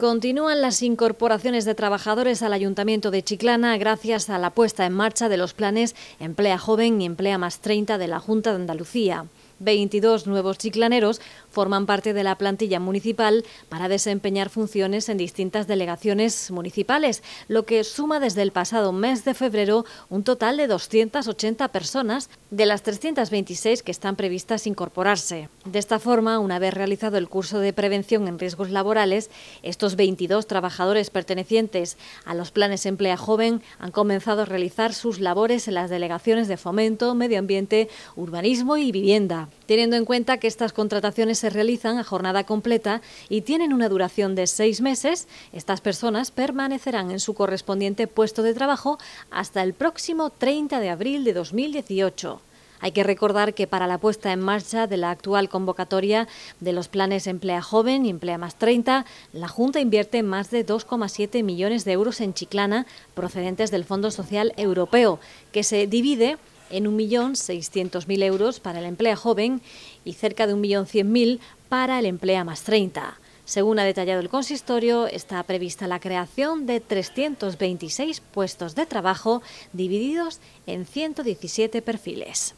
Continúan las incorporaciones de trabajadores al Ayuntamiento de Chiclana gracias a la puesta en marcha de los planes Emplea Joven y Emplea Más 30 de la Junta de Andalucía. 22 nuevos chiclaneros forman parte de la plantilla municipal para desempeñar funciones en distintas delegaciones municipales, lo que suma desde el pasado mes de febrero un total de 280 personas de las 326 que están previstas incorporarse. De esta forma, una vez realizado el curso de prevención en riesgos laborales, estos 22 trabajadores pertenecientes a los planes Emplea Joven han comenzado a realizar sus labores en las delegaciones de Fomento, Medio Ambiente, Urbanismo y Vivienda teniendo en cuenta que estas contrataciones se realizan a jornada completa y tienen una duración de seis meses, estas personas permanecerán en su correspondiente puesto de trabajo hasta el próximo 30 de abril de 2018. Hay que recordar que para la puesta en marcha de la actual convocatoria de los planes Emplea Joven y Emplea Más 30, la Junta invierte más de 2,7 millones de euros en Chiclana procedentes del Fondo Social Europeo, que se divide en 1.600.000 euros para el empleo joven y cerca de 1.100.000 para el empleo más 30. Según ha detallado el consistorio, está prevista la creación de 326 puestos de trabajo divididos en 117 perfiles.